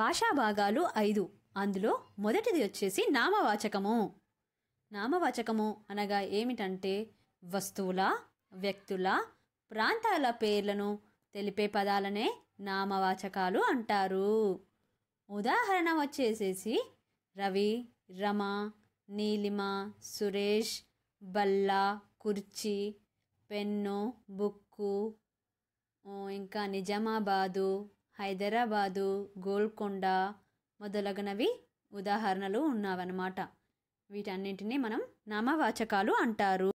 భాషా భాగాలు ఐదు అందులో మొదటిది వచ్చేసి నామవాచకము నామవాచకము అనగా ఏమిటంటే వస్తువుల వ్యక్తుల ప్రాంతాల పేర్లను తెలిపే పదాలనే నామవాచకాలు అంటారు ఉదాహరణ వచ్చేసేసి రవి రమ నీలిమ సురేష్ బల్ల కుర్చీ పెన్ను బుక్కు ఇంకా నిజామాబాదు హైదరాబాదు గోల్కొండ మొదలగునవి ఉదాహరణలు ఉన్నావన్నమాట వీటన్నింటినీ మనం నామవాచకాలు అంటారు